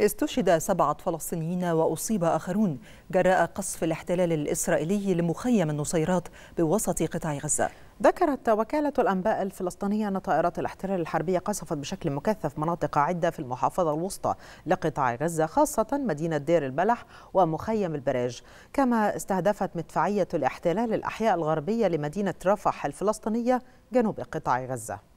استشهد سبعة فلسطينيين وأصيب آخرون جراء قصف الاحتلال الإسرائيلي لمخيم النصيرات بوسط قطاع غزة ذكرت وكالة الأنباء الفلسطينية أن طائرات الاحتلال الحربية قصفت بشكل مكثف مناطق عدة في المحافظة الوسطى لقطاع غزة خاصة مدينة دير البلح ومخيم البراج كما استهدفت مدفعية الاحتلال الأحياء الغربية لمدينة رفح الفلسطينية جنوب قطاع غزة